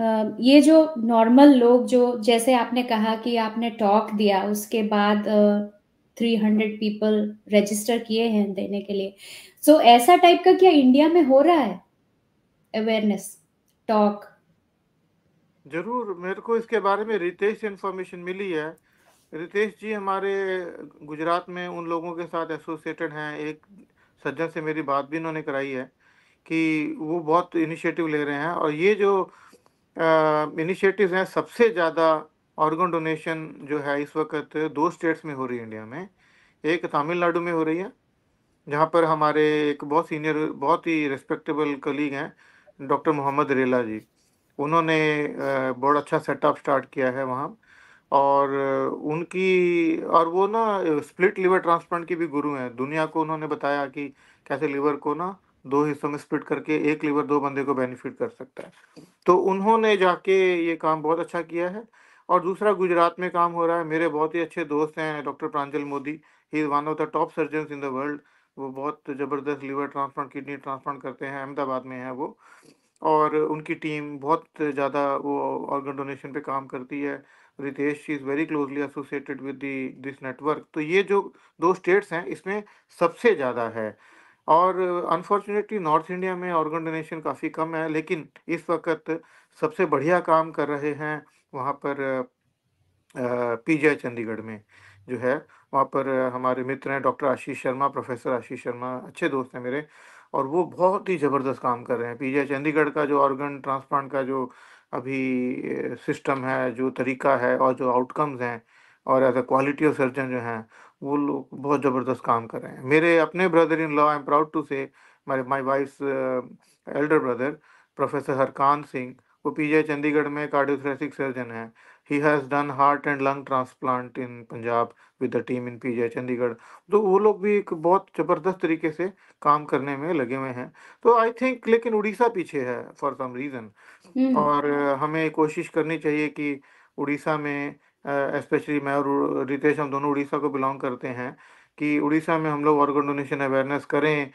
ये जो नॉर्मल लोग जो जैसे आपने कहा कि आपने टॉक दिया उसके बाद थ्री हंड्रेड पीपल रजिस्टर किए हैं देने के लिए सो so, ऐसा टाइप का क्या इंडिया में हो रहा है अवेयरनेस टॉक जरूर मेरे को इसके बारे में रितेश से इंफॉर्मेशन मिली है रितेश जी हमारे गुजरात में उन लोगों के साथ एसोसिएटेड हैं एक सज्जन से मेरी बात भी इन्होंने कराई है कि वो बहुत इनिशिएटिव ले रहे हैं और ये जो इनिशिएटिव्स हैं सबसे ज़्यादा ऑर्गन डोनेशन जो है इस वक्त दो स्टेट्स में हो रही है इंडिया में एक तमिलनाडु में हो रही है जहाँ पर हमारे एक बहुत सीनियर बहुत ही रिस्पेक्टेबल कलीग हैं डॉक्टर मोहम्मद रेला जी उन्होंने बहुत अच्छा सेटअप स्टार्ट किया है वहाँ और उनकी और वो ना स्प्लिट लीवर ट्रांसप्लांट की भी गुरु हैं दुनिया को उन्होंने बताया कि कैसे लीवर को ना दो हिस्सों में स्प्लिट करके एक लीवर दो बंदे को बेनिफिट कर सकता है तो उन्होंने जाके ये काम बहुत अच्छा किया है और दूसरा गुजरात में काम हो रहा है मेरे बहुत ही अच्छे दोस्त हैं doctor Pranjal Modi he is one of the top surgeon in the world वो बहुत ज़बरदस्त लीवर ट्रांसप्लांट किडनी ट्रांसप्लांट करते हैं अहमदाबाद में है वो और उनकी टीम बहुत ज़्यादा वो ऑर्गन डोनेशन पे काम करती है Ritesh is very closely associated with this network तो ये जो दो स्टेट्स हैं इसमें सबसे ज़्यादा है और अनफॉर्चुनेटली नॉर्थ इंडिया में ऑर्गन डोनेशन काफ़ी कम है लेकिन इस वक्त सबसे बढ़िया काम कर रहे हैं वहाँ पर पीजीआई चंडीगढ़ में जो है वहाँ पर हमारे मित्र हैं डॉक्टर आशीष शर्मा प्रोफेसर आशीष शर्मा अच्छे दोस्त हैं मेरे और वो बहुत ही ज़बरदस्त काम कर रहे हैं पीजीआई चंडीगढ़ का जो ऑर्गन ट्रांसप्लांट का जो अभी सिस्टम है जो तरीका है और जो आउटकम्स हैं और as a quality of surgeon जो हैं वो लोग बहुत ज़बरदस्त काम कर रहे हैं मेरे अपने brother in law I am proud to say my my wife elder brother professor Harkan Singh वो पीजीआई चंडीगढ़ में कार्डियोथ्रेसिक सर्जन है he has done heart and lung transplant in Punjab with the team in PGI Chandigarh तो वो लोग भी एक बहुत ज़बरदस्त तरीके से काम करने में लगे हुए हैं तो आई थिंक लेकिन उड़ीसा पीछे है फॉर सम रीज़न और हमें कोशिश करनी चाहिए कि उड़ीसा में स्पेशली मैं और रितेश हम दोनों उड़ीसा को बिलोंग करते हैं कि उड़ीसा में हम लोग ऑर्गन डोनेशन अवेयरनेस करें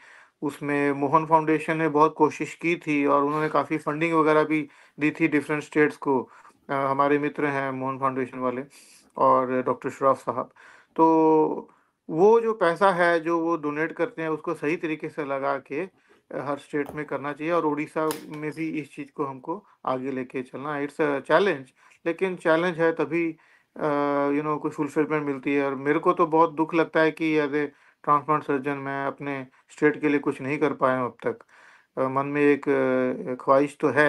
उसमें मोहन फाउंडेशन ने बहुत कोशिश की थी और उन्होंने काफ़ी फंडिंग वगैरह भी दी थी डिफरेंट स्टेट्स को आ, हमारे मित्र हैं मोहन फाउंडेशन वाले और डॉक्टर शराफ साहब तो वो जो पैसा है जो वो डोनेट करते हैं उसको सही तरीके से लगा के हर स्टेट में करना चाहिए और उड़ीसा में भी इस चीज़ को हमको आगे लेके चलना इट्स अ चैलेंज लेकिन चैलेंज है तभी यू नो कोई फुलफिलमेंट मिलती है और मेरे को तो बहुत दुख लगता है कि एज ए ट्रांसप्लांट सर्जन मैं अपने स्टेट के लिए कुछ नहीं कर पाया हूँ अब तक मन में एक ख्वाहिश तो है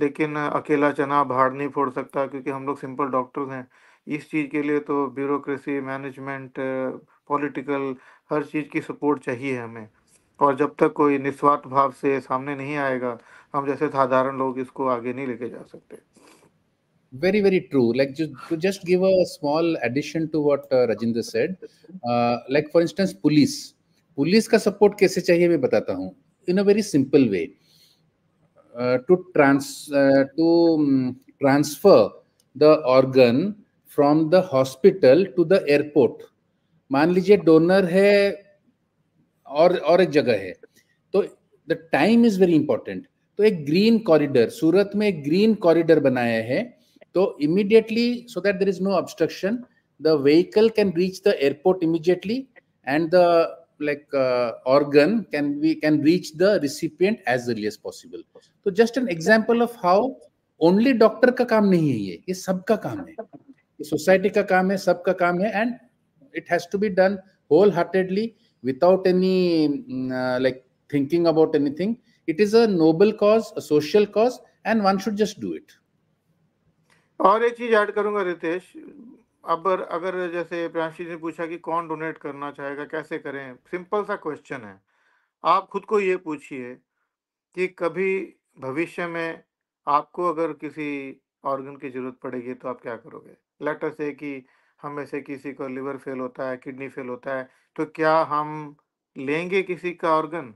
लेकिन अकेला चना भाड़ नहीं फोड़ सकता क्योंकि हम लोग सिंपल डॉक्टर्स हैं इस चीज़ के लिए तो ब्यूरोक्रेसी मैनेजमेंट पॉलिटिकल हर चीज़ की सपोर्ट चाहिए हमें और जब तक कोई निस्वार्थ भाव से सामने नहीं आएगा हम जैसे साधारण लोग इसको आगे नहीं लेके जा सकते very very true like just to just give a small addition to what uh, rajinder said uh, like for instance police police का सपोर्ट कैसे चाहिए मैं बताता हूँ in a very simple way to trans to transfer the organ from the hospital to the airport मान लीजिए डोनर है और और एक जगह है तो the time is very important तो एक ग्रीन कॉरिडोर सूरत में एक ग्रीन कॉरिडोर बनाया है So immediately, so that there is no obstruction, the vehicle can reach the airport immediately, and the like uh, organ can we can reach the recipient as early as possible. So just an example of how only doctor ka kaam nahi hai ye, ye sab ka society ka kaam hai, sab ka kaam hai, and it has to be done wholeheartedly without any mm, uh, like thinking about anything. It is a noble cause, a social cause, and one should just do it. और एक चीज ऐड करूंगा रितेश अब अगर जैसे प्रांशी ने पूछा कि कौन डोनेट करना चाहेगा कैसे करें सिंपल सा क्वेश्चन है आप खुद को ये पूछिए कि कभी भविष्य में आपको अगर किसी ऑर्गन की ज़रूरत पड़ेगी तो आप क्या करोगे लेटर से कि हम में से किसी को लिवर फेल होता है किडनी फेल होता है तो क्या हम लेंगे किसी का ऑर्गन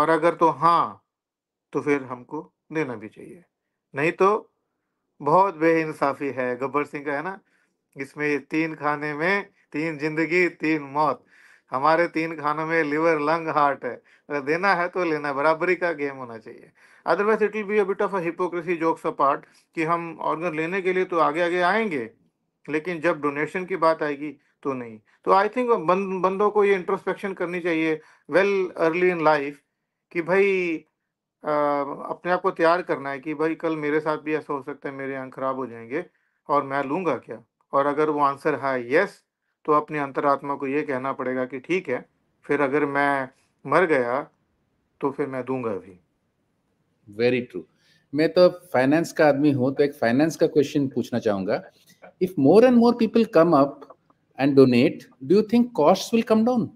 और अगर तो हाँ तो फिर हमको देना भी चाहिए नहीं तो बहुत बेइंसाफी है गब्बर सिंह का है ना इसमें तीन खाने में तीन जिंदगी तीन मौत हमारे तीन खानों में लिवर लंग हार्ट है अगर देना है तो लेना बराबरी का गेम होना चाहिए otherwise it will be a bit of a hypocrisy jokes part कि हम ऑर्गन लेने के लिए तो आगे आगे आएंगे लेकिन जब डोनेशन की बात आएगी तो नहीं तो आई थिंक बंद, बंदों को ये इंट्रोस्पेक्शन करनी चाहिए वेल अर्ली इन लाइफ कि भाई अपने आप को तैयार करना है कि भाई कल मेरे साथ भी ऐसा हो सकता है मेरे आंख खराब हो जाएंगे और मैं लूंगा क्या और अगर वो आंसर है यस तो अपनी अंतरात्मा को ये कहना पड़ेगा कि ठीक है फिर अगर मैं मर गया तो फिर मैं दूंगा भी वेरी ट्रू मैं तो फाइनेंस का आदमी हूँ तो एक फाइनेंस का क्वेश्चन पूछना चाहूंगा if more and more people come up and donate do you think cost will come down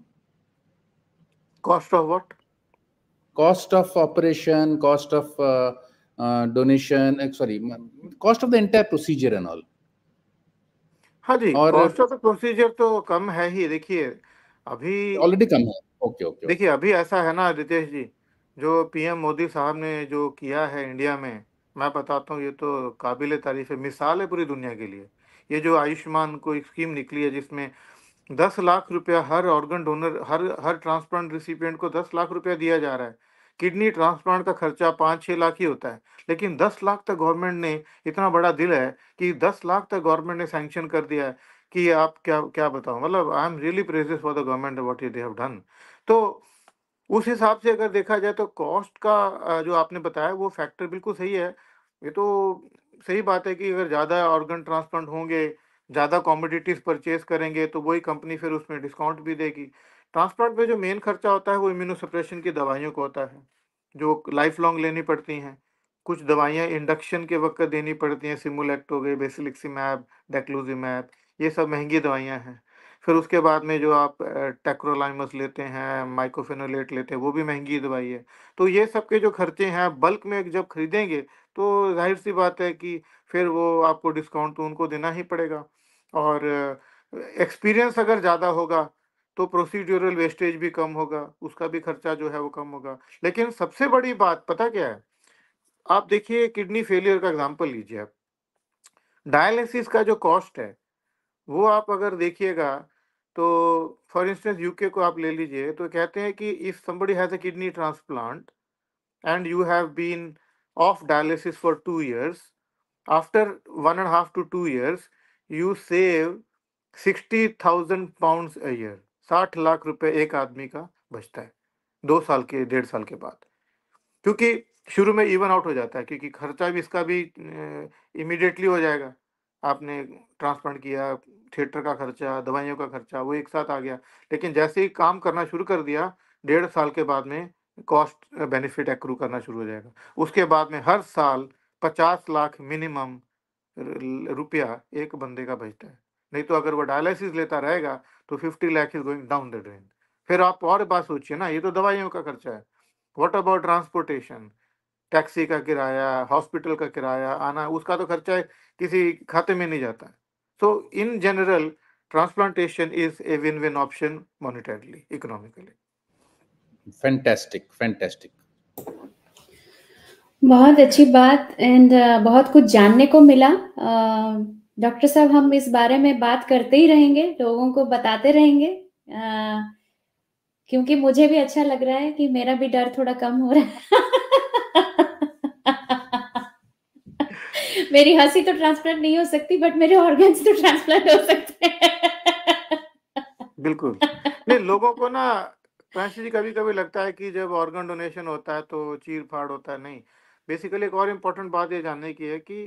cost of what cost of operation cost of uh, uh, donation uh, sorry cost of the entire procedure and all हाँ जी और कॉस्ट ऑफ प्रोसीजर तो कम है ही देखिए अभी ऑलरेडी कम है ओके ओके देखिए अभी ऐसा है ना रितेश जी जो पीएम मोदी साहब ने जो किया है इंडिया में मैं बताता हूँ ये तो काबिल तारीफ है मिसाल है पूरी दुनिया के लिए ये जो आयुष्मान को एक स्कीम निकली है जिसमें दस लाख रुपया हर ऑर्गन डोनर हर हर ट्रांसप्लांट रिसिपियंट को दस लाख रुपया दिया जा रहा है किडनी ट्रांसप्लांट का खर्चा पाँच छः लाख ही होता है लेकिन दस लाख तक गवर्नमेंट ने इतना बड़ा दिल है कि दस लाख तक गवर्नमेंट ने सैंक्शन कर दिया है कि आप क्या क्या बताओ मतलब I am really praise for the government what you've done तो उस हिसाब से अगर देखा जाए तो कॉस्ट का जो आपने बताया वो फैक्टर बिल्कुल सही है ये तो सही बात है कि अगर ज़्यादा ऑर्गन ट्रांसप्लांट होंगे ज़्यादा कॉमोडिटीज़ परचेज करेंगे तो वही कंपनी फिर उसमें डिस्काउंट भी देगी ट्रांसप्लांट पे जो मेन खर्चा होता है वो इम्यूनोसप्रेशन की दवाइयों को होता है जो लाइफ लॉन्ग लेनी पड़ती हैं कुछ दवाइयाँ इंडक्शन के वक्त देनी पड़ती हैं सिमोलेक्ट हो गई बेसिलिक्सीमैब डेक्लूजीमैब ये सब महंगी दवाइयाँ हैं फिर उसके बाद में जो आप टेक्रोलाइमस लेते हैं माइकोफेनोलेट लेते हैं वो भी महंगी दवाई है तो ये सब के जो खर्चे हैं बल्क में जब खरीदेंगे तो जाहिर सी बात है कि फिर वो आपको डिस्काउंट तो उनको देना ही पड़ेगा और एक्सपीरियंस अगर ज़्यादा होगा तो प्रोसीड्यूरल वेस्टेज भी कम होगा उसका भी खर्चा जो है वो कम होगा लेकिन सबसे बड़ी बात पता क्या है आप देखिए किडनी फेलियर का एग्जाम्पल लीजिए आप डायलिसिस का जो कॉस्ट है वो आप अगर देखिएगा तो फॉर इंस्टेंस यूके को आप ले लीजिए तो कहते हैं कि if somebody has a kidney transplant and you have been off dialysis for two years after one and half to two years you save sixty thousand pound a year साठ लाख रुपए एक आदमी का बचता है दो साल के डेढ़ साल के बाद क्योंकि शुरू में इवन आउट हो जाता है क्योंकि खर्चा भी इसका भी इमिडिएटली हो जाएगा आपने ट्रांसप्लांट किया थिएटर का खर्चा दवाइयों का खर्चा वो एक साथ आ गया लेकिन जैसे ही काम करना शुरू कर दिया डेढ़ साल के बाद में कॉस्ट बेनिफिट एक्रू करना शुरू हो जाएगा उसके बाद में हर साल पचास लाख मिनिमम रुपया एक बंदे का बचता है नहीं तो अगर वो डायलिसिस लेता रहेगा तो fifty lakh is going down the drain फिर आप और बात सोचिए ना ये तो दवाइयों का खर्चा है वॉट अबाउट ट्रांसपोर्टेशन टैक्सी का किराया हॉस्पिटल का किराया आना उसका तो खर्चा है, किसी खाते में नहीं जाता so in general transplantation is a win win option monetarily economically Fantastic, fantastic. बहुत अच्छी बात एंड uh, बहुत कुछ जानने को मिला uh, डॉक्टर साहब हम इस बारे में बात करते ही रहेंगे लोगों को बताते रहेंगे आ, क्योंकि मुझे भी अच्छा लग रहा है कि मेरा भी डर थोड़ा कम हो रहा है [laughs] मेरी हंसी तो ट्रांसप्लांट नहीं हो सकती बट मेरे ऑर्गन्स तो ट्रांसप्लांट हो सकते हैं बिल्कुल नहीं लोगों को ना प्रांशी जी कभी कभी लगता है कि जब ऑर्गन डोनेशन होता है तो चीर फाड़ होता है नहीं बेसिकली एक और इम्पोर्टेंट बात ये जानने की है कि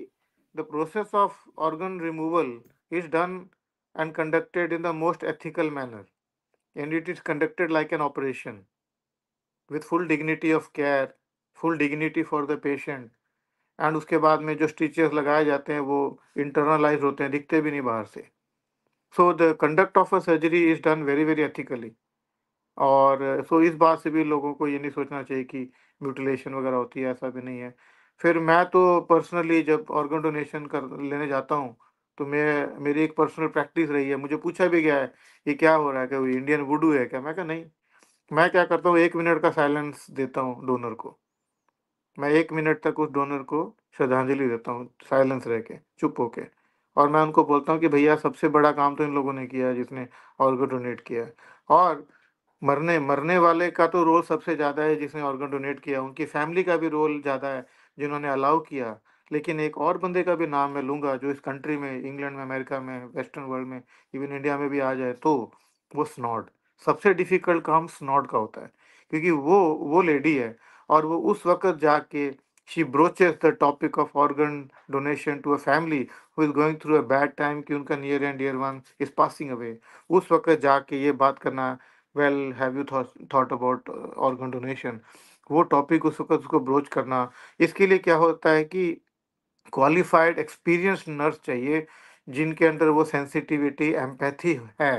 the process of organ removal is done and conducted in the most ethical manner and it is conducted like an operation with full dignity of care full dignity for the patient and uske baad mein jo stitches lagaye jate hain wo internalized hote hain dikhte bhi nahi bahar se so the conduct of a surgery is done very very ethically और सो so इस बात से भी लोगों को ये नहीं सोचना चाहिए कि म्यूटिलेशन वगैरह होती है ऐसा भी नहीं है फिर मैं तो पर्सनली जब ऑर्गन डोनेशन कर लेने जाता हूँ तो मैं मेरी एक पर्सनल प्रैक्टिस रही है मुझे पूछा भी गया है ये क्या हो रहा है क्या इंडियन वुडू है क्या मैं क्या नहीं मैं क्या करता हूँ एक मिनट का साइलेंस देता हूँ डोनर को मैं एक मिनट तक उस डोनर को श्रद्धांजलि देता हूँ साइलेंस रह के चुप के और मैं उनको बोलता हूँ कि भैया सबसे बड़ा काम तो इन लोगों ने किया है जिसने ऑर्गन डोनेट किया है और मरने मरने वाले का तो रोल सबसे ज़्यादा है जिसने ऑर्गन डोनेट किया उनकी फैमिली का भी रोल ज़्यादा है जिन्होंने अलाउ किया लेकिन एक और बंदे का भी नाम मैं लूँगा जो इस कंट्री में इंग्लैंड में अमेरिका में वेस्टर्न वर्ल्ड में इवन इंडिया में भी आ जाए तो वो स्नॉड सबसे डिफिकल्ट काम स्नॉड का होता है क्योंकि वो वो लेडी है और वो उस वक्त जाके she broaches the topic of organ donation to a family who is going through a bad time कि उनका near and dear one is passing away उस वक्त जाके ये बात करना well have you thought about organ donation वो टॉपिक उस वक्त उसको ब्रोच करना इसके लिए क्या होता है कि क्वालिफाइड एक्सपीरियंस नर्स चाहिए जिनके अंदर वो सेंसिटिविटी एम्पैथी है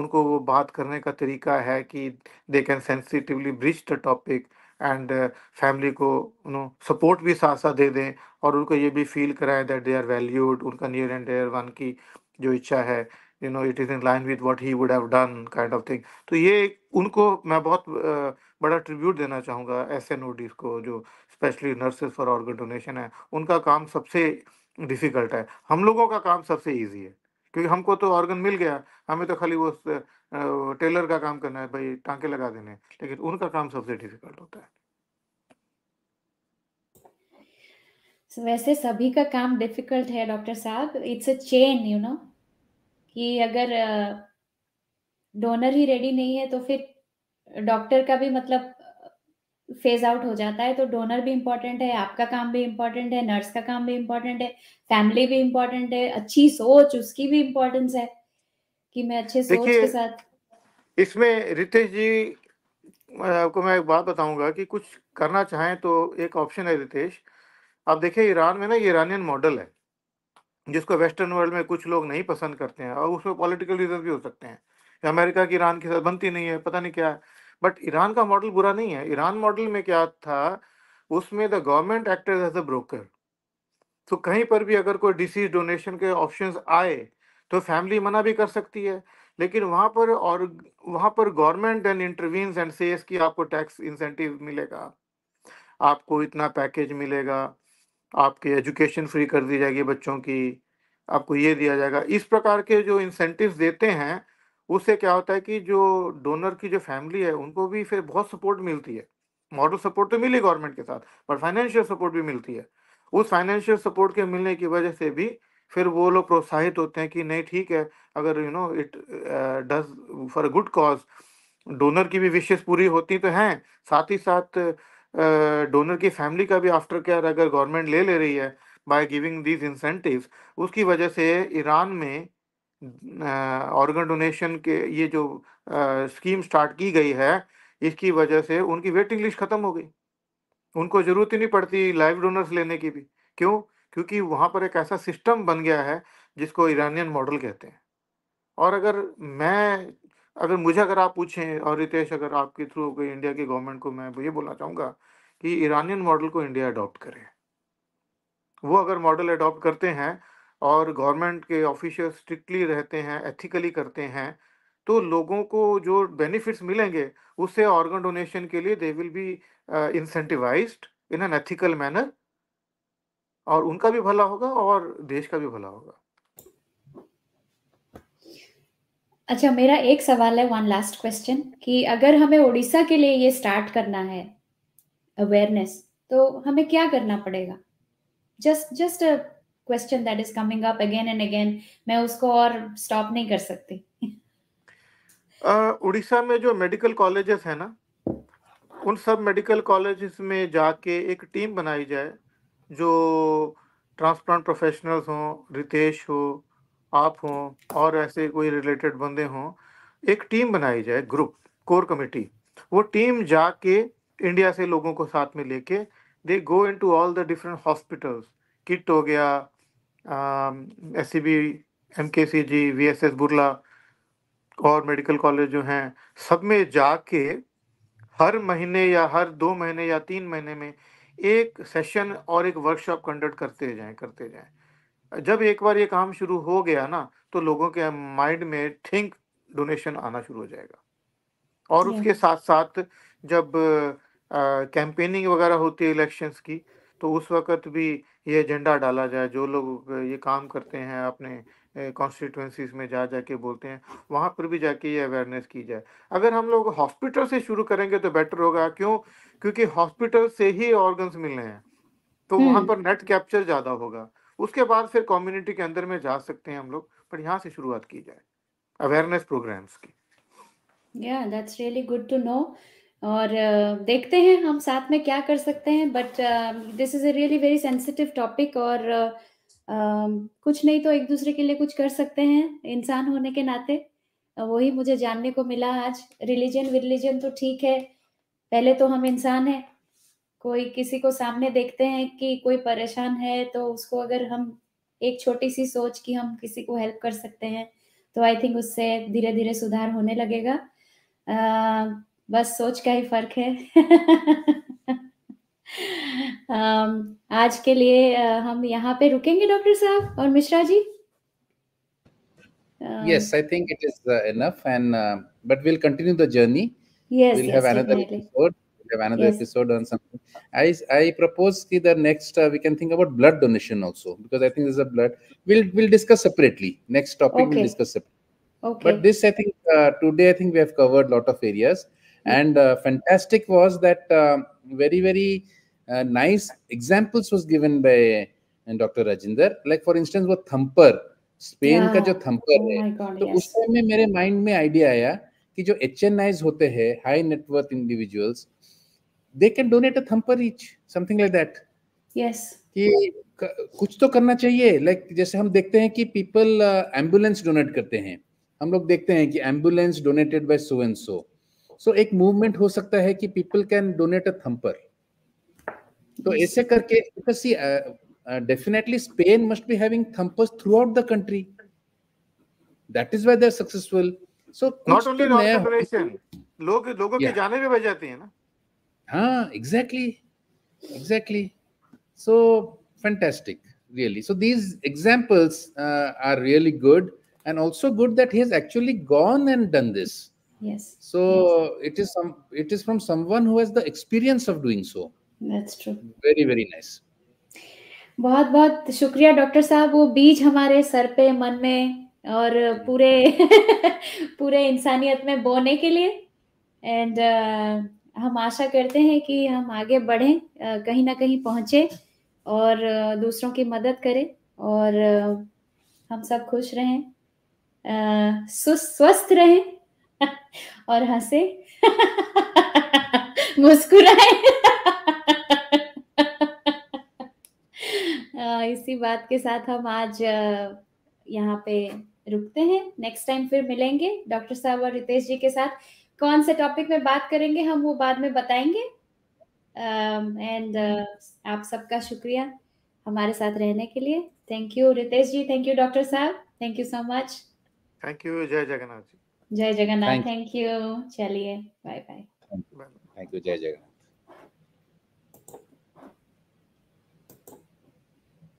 उनको वो बात करने का तरीका है कि they can sensitively bridge the topic and family को नो सपोर्ट भी साथ साथ दे दें और उनको ये भी फील कराएं दैट दे आर वैल्यूड उनका नियर एंड डेयर वन की जो इच्छा है you know it is in line with what he would have done kind of thing तो ये उनको मैं बहुत uh, बड़ा ट्रिब्यूट देना चाहूँगा एस एन को जो specially nurses for organ donation है उनका काम सबसे डिफ़िकल्ट है हम लोगों का काम सबसे ईजी है क्योंकि हमको तो ऑर्गन मिल गया हमें तो खाली वो टेलर का काम करना है भाई टांके लगा देने लेकिन उनका काम सबसे डिफिकल्ट होता है वैसे सभी का काम डिफिकल्ट है डॉक्टर साहब it's a chain you know कि अगर डोनर ही रेडी नहीं है तो फिर डॉक्टर का भी मतलब फेज आउट हो जाता है तो डोनर भी इम्पोर्टेंट है आपका काम भी इम्पोर्टेंट है नर्स का काम भी इम्पोर्टेंट है फैमिली भी इम्पोर्टेंट है अच्छी सोच उसकी भी इम्पोर्टेंस है कि मैं अच्छे सोच के साथ इसमें रितेश जी आपको मैं एक बात बताऊंगा कि कुछ करना चाहें तो एक ऑप्शन है रितेश आप देखिए ईरान में ना ईरानियन मॉडल है जिसको वेस्टर्न वर्ल्ड में कुछ लोग नहीं पसंद करते हैं और उसमें पॉलिटिकल रीजन भी हो सकते हैं अमेरिका की ईरान के साथ बनती नहीं है पता नहीं क्या है बट ईरान का मॉडल बुरा नहीं है ईरान मॉडल में क्या था उसमें the government acted as a broker तो कहीं पर भी अगर कोई डिसीज डोनेशन के ऑप्शन आए तो फैमिली मना भी कर सकती है लेकिन वहाँ पर और वहाँ पर government and intervenes and says की आपको टैक्स इंसेंटिव मिलेगा आपको इतना पैकेज मिलेगा आपके एजुकेशन फ्री कर दी जाएगी बच्चों की आपको ये दिया जाएगा इस प्रकार के जो इंसेंटिव देते हैं उससे क्या होता है कि जो डोनर की जो फैमिली है उनको भी फिर बहुत सपोर्ट मिलती है मॉडल सपोर्ट तो मिली गवर्नमेंट के साथ पर फाइनेंशियल सपोर्ट भी मिलती है उस फाइनेंशियल सपोर्ट के मिलने की वजह से भी फिर वो लोग प्रोत्साहित होते हैं कि नहीं ठीक है अगर you know it does for a good cause donor की भी विशेष पूरी होती तो हैं साथ ही साथ डोनर uh, की फैमिली का भी आफ्टर केयर अगर गवर्नमेंट ले ले रही है बाय गिविंग दीज इंसेंटिव उसकी वजह से ईरान में ऑर्गन डोनेशन के ये जो स्कीम स्टार्ट की गई है इसकी वजह से उनकी वेटिंग लिस्ट ख़त्म हो गई उनको ज़रूरत ही नहीं पड़ती लाइव डोनर्स लेने की भी क्यों क्योंकि वहाँ पर एक ऐसा सिस्टम बन गया है जिसको ईरानियन मॉडल कहते हैं और अगर मैं अगर मुझे अगर आप पूछें और रितेश अगर आपके थ्रू कोई इंडिया की गवर्नमेंट को मैं ये बोलना चाहूँगा कि ईरानियन मॉडल को इंडिया अडॉप्ट करे वो अगर मॉडल अडॉप्ट करते हैं और गवर्नमेंट के ऑफिशियल स्ट्रिक्टली रहते हैं एथिकली करते हैं तो लोगों को जो बेनिफिट्स मिलेंगे उससे ऑर्गन डोनेशन के लिए they will be incentivize in an ethical manner और उनका भी भला होगा और देश का भी भला होगा अच्छा मेरा एक सवाल है वन लास्ट क्वेश्चन कि अगर हमें ओडिशा के लिए ये स्टार्ट करना है अवेयरनेस तो हमें क्या करना पड़ेगा just just question that is coming up again and again मैं उसको और स्टॉप नहीं कर सकती [laughs] उड़ीसा में जो मेडिकल कॉलेजेस है ना उन सब मेडिकल कॉलेजेस में जाके एक टीम बनाई जाए जो ट्रांसप्लांट प्रोफेशनल्स हों रितेश हो आप हों और ऐसे कोई रिलेटेड बंदे हों एक टीम बनाई जाए ग्रुप कोर कमेटी वो टीम जाके इंडिया से लोगों को साथ में लेके they go into all the different hospitals kit हो गया S C B M K C G V S S Burla और मेडिकल कॉलेज जो हैं सब में जाके हर महीने या हर दो महीने या तीन महीने में एक सेशन और एक वर्कशॉप कंडक्ट करते जाएं करते जाएं जब एक बार ये काम शुरू हो गया ना तो लोगों के माइंड में थिंक डोनेशन आना शुरू हो जाएगा और उसके साथ साथ जब कैंपेनिंग uh, वगैरह होती है इलेक्शंस की तो उस वक्त भी ये एजेंडा डाला जाए जो लोग ये काम करते हैं अपने कॉन्स्टिट्यूंसीज में जा जा के बोलते हैं वहाँ पर भी जाके ये अवेयरनेस की जाए अगर हम लोग हॉस्पिटल से शुरू करेंगे तो बेटर होगा क्यों क्योंकि हॉस्पिटल से ही ऑर्गन्स मिल रहे हैं तो वहाँ हम्म। पर नेट कैप्चर ज़्यादा होगा उसके बाद फिर कम्युनिटी के अंदर में जा सकते हैं हम लोग पर यहाँ से शुरुआत की जाए अवेयरनेस प्रोग्राम्स की yeah that's really good to know और देखते हैं हम साथ में क्या कर सकते हैं but this is a really very sensitive topic और uh, कुछ नहीं तो एक दूसरे के लिए कुछ कर सकते हैं इंसान होने के नाते वही मुझे जानने को मिला आज रिलीजन विलीजन तो ठीक है पहले तो हम इंसान हैं कोई किसी को सामने देखते हैं कि कोई परेशान है तो उसको अगर हम एक छोटी सी सोच कि हम किसी को हेल्प कर सकते हैं तो आई थिंक उससे धीरे धीरे सुधार होने लगेगा uh, बस सोच का ही फर्क है [laughs] आज के लिए हम यहाँ पे रुकेंगे डॉक्टर साहब और Mishra ji yes I think it is enough and but we'll continue the journey yes we'll have another episode we'll have another episode on something I I propose कि the next we can think about blood donation also because I think this is a blood we'll we'll discuss separately next topic we discuss separately but this I think today I think we have covered lot of areas and uh, fantastic was that uh, very very uh, nice examples was given by doctor Rajinder like for instance वो थम्पर स्पेन का जो थम्पर oh है God, तो yes. उस टाइम में मेरे माइंड में आइडिया आया कि जो एच एन आईज होते हैं high net worth individuals they can donate a thumper each something like that yes कि कुछ तो करना चाहिए लाइक जैसे हम देखते हैं कि पीपल एम्बुलेंस डोनेट करते हैं हम लोग देखते हैं कि ambulance donated by so and so so एक मूवमेंट हो सकता है कि people can donate a thumper तो ऐसे करके definitely Spain must be having thumpers throughout the country that is why they successful so not only लोग लोगों के जाने भी बच जाती है ना हाँ exactly exactly so fantastic really so these examples uh, are really good and also good that he has actually gone and done this yes so yes. it is some it is from someone who has the experience of doing so that's true very very nice बहुत बहुत शुक्रिया डॉक्टर साहब वो बीज हमारे सर पे मन में और पूरे [laughs] पूरे इंसानियत में बोने के लिए एंड uh, हम आशा करते हैं कि हम आगे बढ़े uh, कहीं ना कहीं पहुंचे और uh, दूसरों की मदद करें और uh, हम सब खुश रहें uh, सुस्वस्थ रहें और हंसे मुस्कुराए इसी बात के साथ हम आज यहाँ पे रुकते हैं नेक्स्ट टाइम फिर मिलेंगे डॉक्टर साहब और रितेश जी के साथ कौन से टॉपिक में बात करेंगे हम वो बाद में बताएंगे एंड uh, uh, आप सबका शुक्रिया हमारे साथ रहने के लिए thank you Ritesh ji thank you doctor साहब thank you so much thank you जय जगन्नाथ जी जय जगन्नाथ थैंक यू चलिए बाय बाय थैंक यू जय जगन्नाथ